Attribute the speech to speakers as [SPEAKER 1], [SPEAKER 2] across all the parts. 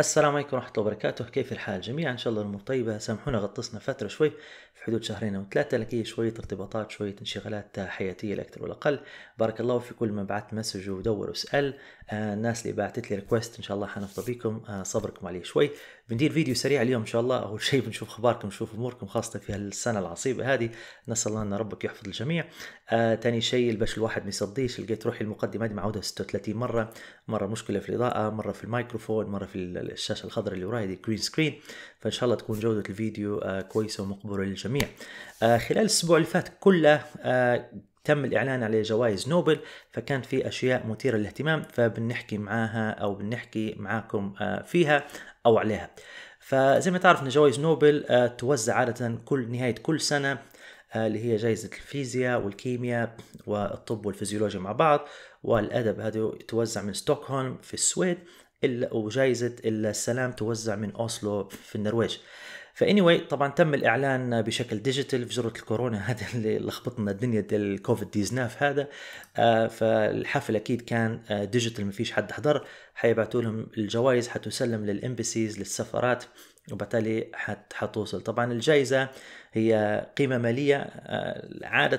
[SPEAKER 1] السلام عليكم ورحمة الله وبركاته كيف الحال جميعا إن شاء الله الأمور طيبة سامحونا غطسنا فترة شوي في حدود شهرين أو ثلاثة لكن شوية ارتباطات شوية انشغالات حياتية لا والأقل بارك الله في كل من بعت مسج ودور وسأل آه، الناس اللي بعتت لي ريكوست إن شاء الله حنفضى بيكم آه، صبركم عليه شوي بندير فيديو سريع اليوم ان شاء الله اول شيء بنشوف اخباركم نشوف اموركم خاصه في هالسنه العصيبه هذه نسال الله ان ربك يحفظ الجميع آه ثاني شيء البش الواحد ما يصديش لقيت روحي المقدمه هذه معوده 36 مره مره مشكله في الاضاءه مره في الميكروفون مره في الشاشه الخضراء اللي وراي دي جرين سكرين فان شاء الله تكون جوده الفيديو آه كويسه ومقبوله للجميع آه خلال الاسبوع اللي فات كله آه تم الإعلان على جوائز نوبل فكان في أشياء مثيرة للاهتمام فبنحكي معاها أو بنحكي معاكم آه، فيها أو عليها فزي ما تعرف أن جوائز نوبل آه، توزع عادة كل نهاية كل سنة آه، اللي هي جائزة الفيزياء والكيمياء والطب والفيزيولوجيا مع بعض والأدب هذا توزع من ستوكهولم في السويد وجائزة السلام توزع من أوسلو في النرويج فاني طبعا تم الاعلان بشكل ديجيتال في جره الكورونا هذا اللي لخبطنا الدنيا ديال الكوفيد ديزناف هذا آه، فالحفل اكيد كان ديجيتال آه، ما فيش حد حضر حيبعثوا لهم الجوائز حتسلم للامبسيز للسفارات وبالتالي حتوصل طبعا الجائزة هي قيمة مالية آه، عادة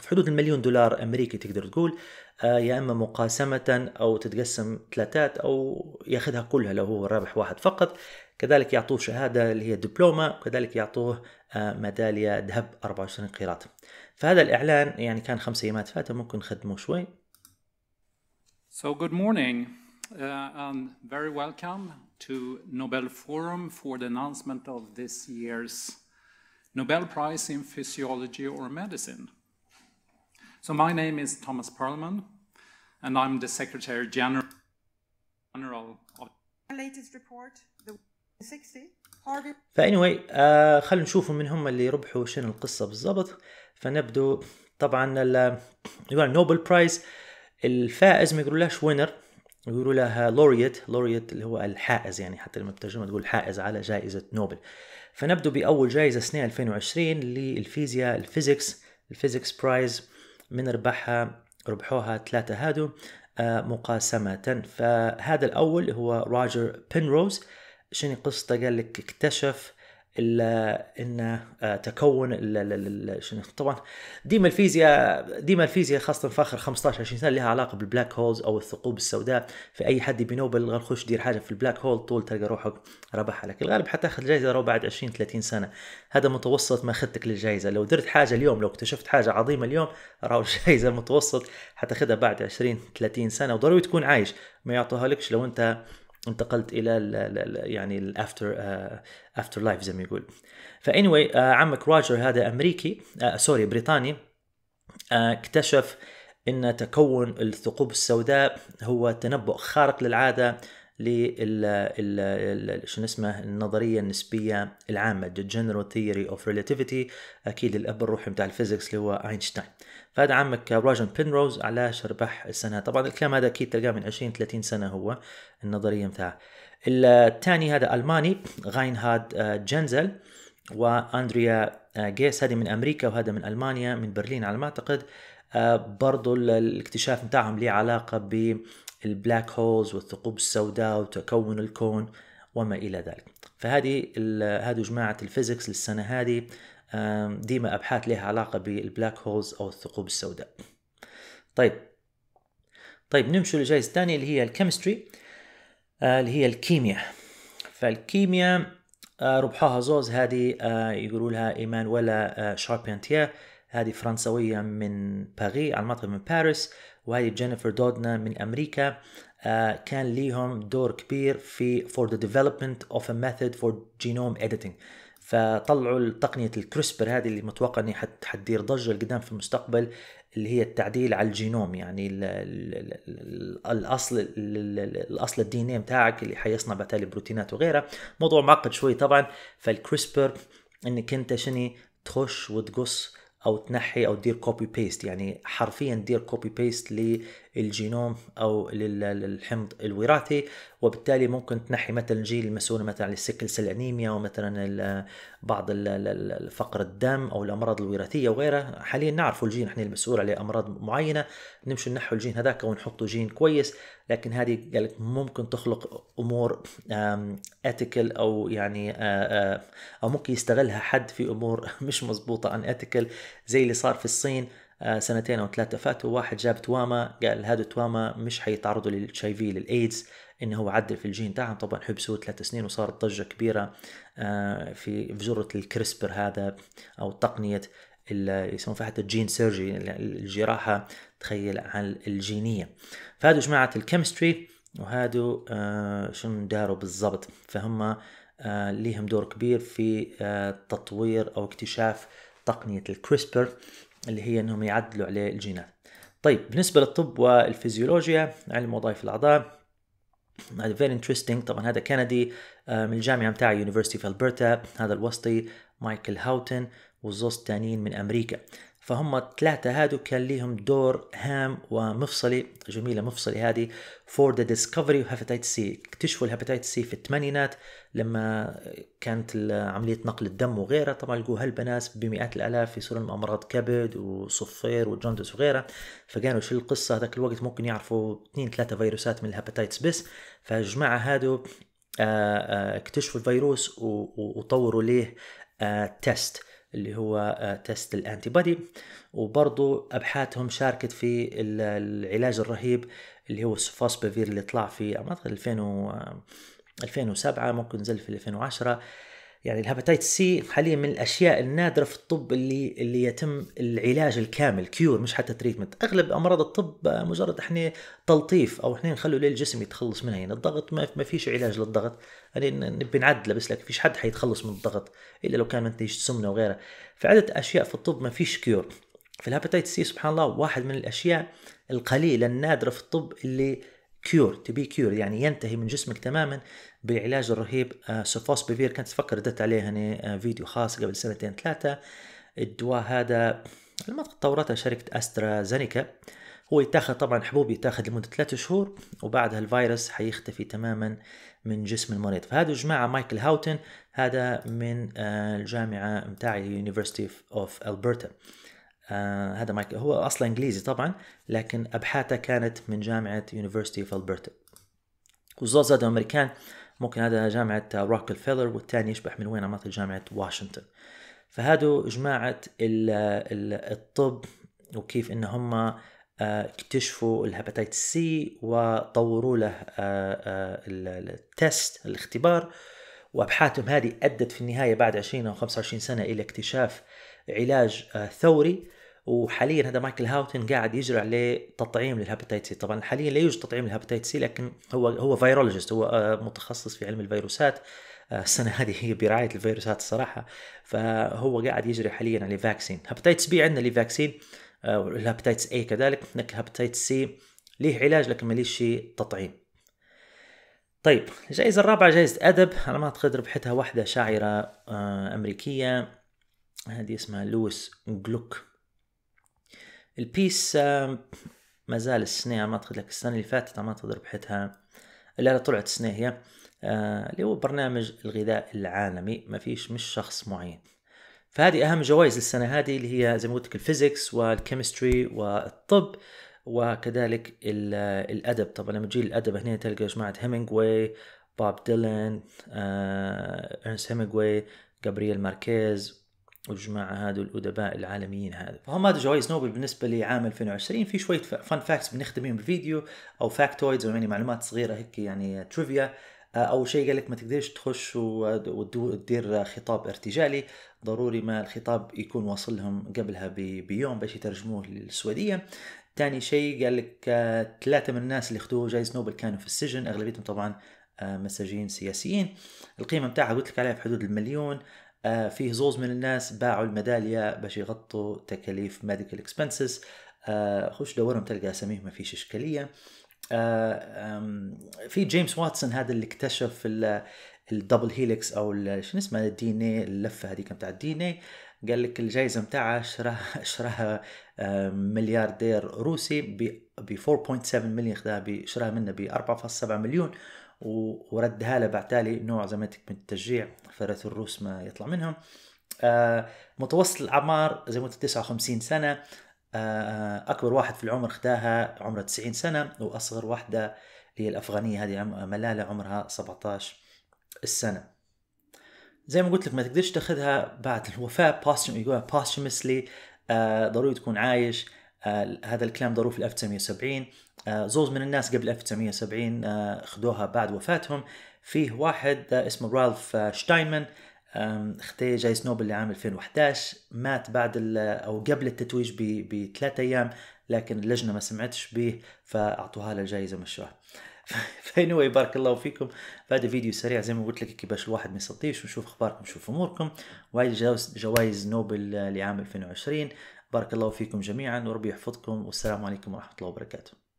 [SPEAKER 1] في حدود المليون دولار أمريكي تقدر تقول يا إما مقاسمة أو تتقسم ثلاثات أو ياخذها كلها لو هو الرابح واحد فقط كذلك يعطوه شهادة اللي هي دبلومة وكذلك يعطوه ميدالية ذهب 24 قيراط فهذا الإعلان يعني كان خمس أيامات فاتوا ممكن نخدمه شوي So good morning uh, and very welcome to Nobel Forum for the announcement of this year's Nobel Prize in Physiology or Medicine. So my name is Thomas Perlman, and I'm the Secretary General of the latest report. The فانيوي آه خلينا نشوف من هم اللي ربحوا شنو القصه بالضبط فنبدو طبعا يقول نوبل برايز الفائز ما يقولولاش وينر يقولوا لها لوريت لوريت اللي هو الحائز يعني حتى لما بترجمها تقول حائز على جائزة نوبل فنبدو بأول جائزة سنة 2020 للفيزياء الفيزيكس الفيزيكس برايز من ربحها ربحوها ثلاثة هادو آه، مقاسمة فهذا الأول هو روجر بينروز شنو قصته قال لك اكتشف الا انه آه، تكون الـ الـ شنو طبعا ديما الفيزياء ديما الفيزياء خاصه في اخر 15 20 سنه لها علاقه بالبلاك هولز او الثقوب السوداء في اي حد بنوبل غنخش دير حاجه في البلاك هول طول تلقى روحك ربح لك الغالب حتاخذ جائزه لو بعد 20 30 سنه هذا متوسط ما اخذتك للجائزه لو درت حاجه اليوم لو اكتشفت حاجه عظيمه اليوم راهو الجائزه متوسط حتاخذها بعد 20 30 سنه وضروري تكون عايش ما يعطوها لكش لو انت انتقلت الى الـ الـ يعني الافتر افتر لايف زي ما يقول فانيوي آه، uh, عمك روجر هذا امريكي سوري آه، بريطاني آه، اكتشف ان تكون الثقوب السوداء هو تنبؤ خارق للعاده لل شو اسمه النظريه النسبيه العامه the general theory of relativity اكيد الاب الروحي بتاع الفيزيكس اللي هو اينشتاين فهذا عمك راجن بينروز على شربح السنه طبعا الكلام هذا اكيد تلقاه من 20 30 سنه هو النظريه بتاعه الثاني هذا الماني غاينهاد آه، جنزل واندريا آه، جيس هذه من امريكا وهذا من المانيا من برلين على ما اعتقد آه، برضو الاكتشاف بتاعهم ليه علاقة بالبلاك هولز والثقوب السوداء وتكون الكون وما إلى ذلك فهذه هذه جماعة الفيزيكس للسنة هذه ديما أبحاث لها علاقة بالبلاك هولز أو الثقوب السوداء طيب طيب نمشي للجائزة الثانية اللي هي الكيمستري آه، اللي هي الكيمياء فالكيمياء آه، ربحوها زوز هذه يقولوا لها ايمانويلا شاربينتيا هذه فرنسوية من باري على المنطقة من باريس وهذه جينيفر دودنا من أمريكا آه، كان ليهم دور كبير في for the development of a method for genome editing فطلعوا تقنية الكريسبر هذه اللي متوقع انها حتدير ضجة لقدام في المستقبل اللي هي التعديل على الجينوم يعني الـ الـ الـ الاصل الاصل الدي ان اي بتاعك اللي حيصنع بالتالي بروتينات وغيرها موضوع معقد شوي طبعا فالكريسبر انك انت شني تخش وتقص او تنحي او تدير كوبي بيست يعني حرفيا تدير كوبي بيست للجينوم او للحمض الوراثي وبالتالي ممكن تنحي مثلا الجين المسؤول مثلا عن السكل سيل انيميا ومثلا بعض فقر الدم او الامراض الوراثيه وغيرها حاليا نعرف الجين احنا المسؤول عليه امراض معينه نمشي ننحوا الجين هذاك ونحطه جين كويس لكن هذه قال لك ممكن تخلق امور اتيكال او يعني آه، آه، او ممكن يستغلها حد في امور مش مضبوطه ان اتيكال زي اللي صار في الصين آه، سنتين او ثلاثه فاتوا واحد جاب تواما قال هذا التواما مش حيتعرضوا للاتش اي في للايدز انه هو عدل في الجين تاعهم طبعا حبسوه ثلاث سنين وصارت ضجه كبيره في جره الكريسبر هذا او تقنيه اللي يسمون فيها حتى الجين سيرجي الجراحه تخيل عن الجينيه فهادو جماعه الكيمستري وهادو آه، شنو داروا بالضبط فهم آه، ليهم دور كبير في آه، تطوير او اكتشاف تقنيه الكريسبر اللي هي انهم يعدلوا عليه الجينات طيب بالنسبه للطب والفيزيولوجيا علم وظائف الاعضاء هذا فيري انترستينج طبعا هذا كندي من الجامعه بتاع يونيفرستي في البرتا هذا الوسطي مايكل هاوتن وزوز تانيين من أمريكا فهم الثلاثة هادو كان ليهم دور هام ومفصلي جميلة مفصلي هذه فور ذا ديسكفري وهيباتيت سي اكتشفوا الهيباتيت سي في الثمانينات لما كانت عملية نقل الدم وغيرها طبعا لقوا هالبناس بمئات الآلاف يصير لهم أمراض كبد وصفير وجندس وغيرها فكانوا شو القصة هذاك الوقت ممكن يعرفوا اثنين ثلاثة فيروسات من الهيباتيتس بس فالجماعة هادو آه، آه، اكتشفوا الفيروس وطوروا ليه تيست اللي هو تيست الانتي بودي وبرضو ابحاثهم شاركت في العلاج الرهيب اللي هو السفوسبيفير اللي طلع في 2000 2007 آه، ممكن نزل في 2010 يعني الهباتايت سي حاليا من الاشياء النادره في الطب اللي اللي يتم العلاج الكامل كيور مش حتى تريتمنت اغلب امراض الطب مجرد احنا تلطيف او احنا نخلوا للجسم يتخلص منها يعني الضغط ما فيش علاج للضغط يعني نبي نعدله بس لك فيش حد حيتخلص من الضغط الا لو كان نتيجه سمنه وغيره فعده اشياء في الطب ما فيش كيور الهباتايت سي سبحان الله واحد من الاشياء القليله النادره في الطب اللي كيور تبي كيور يعني ينتهي من جسمك تماما بالعلاج الرهيب آه، بيفير كانت تفكر ردت عليه هنا آه، فيديو خاص قبل سنتين ثلاثة الدواء هذا لما طورتها شركة أسترازينيكا هو يتاخذ طبعا حبوب يتاخذ لمدة ثلاثة شهور وبعدها الفيروس حيختفي تماما من جسم المريض فهذا جماعة مايكل هاوتن هذا من آه، الجامعة متاعي University اوف البرتا آه هذا مايك هو اصلا انجليزي طبعا لكن ابحاثه كانت من جامعه يونيفرستي اوف البرتا وزوز هذا امريكان ممكن هذا جامعه روكفيلر والثاني يشبح من وين مثل جامعه واشنطن فهادو جماعه الـ الـ الطب وكيف ان هم آه، اكتشفوا الهباتيت سي وطوروا له آه، آه، التست الاختبار وابحاثهم هذه ادت في النهايه بعد 20 او 25 سنه الى اكتشاف علاج ثوري وحاليا هذا مايكل هاوتن قاعد يجري عليه تطعيم للهاباتيت سي طبعا حاليا لا يوجد تطعيم للهاباتيت سي لكن هو هو فيرولوجيست هو آه، متخصص في علم الفيروسات آه، السنه هذه هي برعايه الفيروسات الصراحه فهو قاعد يجري حاليا على فاكسين هاباتيتس بي عندنا لي فاكسين آه، والهاباتيتس اي كذلك لكن هاباتيتس سي ليه علاج لكن ماليش تطعيم طيب الجائزة الرابعة جائزة أدب على ما أعتقد ربحتها واحدة شاعرة أمريكية هذه اسمها لويس جلوك البيس آه، ما زال السنة اعتقد لك السنة اللي فاتت اعتقد ربحتها اللي طلعت السنة هي آه، اللي هو برنامج الغذاء العالمي ما فيش مش شخص معين فهذه اهم جوائز السنة هذه اللي هي زي ما قلت لك الفيزيكس والكيمستري والطب وكذلك آه، الادب طبعا لما تجي الادب هنا تلقى جماعة هيمنجوي بوب ديلان ارنس ارنست جابرييل ماركيز والجماعه هذول الادباء العالميين هذا فهم هذا جوائز نوبل بالنسبه لعام 2020 في شويه فان فاكس بنخدمهم بالفيديو او فاكتويدز يعني معلومات صغيره هيك يعني تريفيا آه، اول شيء قال لك ما تقدرش تخش وتدير خطاب ارتجالي ضروري ما الخطاب يكون واصل لهم قبلها بيوم باش يترجموه للسويديه ثاني شيء قال لك آه، ثلاثة من الناس اللي اخذوا جائزة نوبل كانوا في السجن اغلبيتهم طبعا آه، مساجين سياسيين القيمة متاعها قلت لك عليها في حدود المليون آه، فيه زوز من الناس باعوا الميداليه باش يغطوا تكاليف ميديكال اكسبنسز خش دورهم تلقى اساميهم ما فيش اشكاليه آه، في جيمس واتسون هذا اللي اكتشف الدبل هيليكس او شو اسمه الدي ان اي اللفه هذيك بتاع الدي ان اي قال لك الجائزه نتاعها شراها شراها ملياردير روسي ب 4.7 مليون خداها شراها منا ب 4.7 مليون وردها له بعتالي نوع زمتك من التشجيع فرث الروس ما يطلع منهم آه، متوسط الاعمار زي ما قلت 59 سنه آه، آه، اكبر واحد في العمر خداها عمره 90 سنه واصغر واحده هي الافغانيه هذه ملاله عمرها 17 السنه زي ما قلت لك ما تقدرش تاخذها بعد الوفاه باستم يقولها باستمسلي آه، ضروري تكون عايش آه، هذا الكلام ضروري في 1970 آه، زوز من الناس قبل 1970 آه خذوها بعد وفاتهم فيه واحد اسمه رالف شتاينمان اختي جايز نوبل لعام 2011 مات بعد او قبل التتويج بثلاث ايام لكن اللجنه ما سمعتش به فاعطوها له جائزه مشروعه. فانوي بارك الله فيكم هذا فيديو سريع زي ما قلت لك كيفاش الواحد ما يصديش ونشوف اخباركم نشوف اموركم وهذه جوائز نوبل لعام 2020 بارك الله فيكم جميعا وربي يحفظكم والسلام عليكم ورحمه الله وبركاته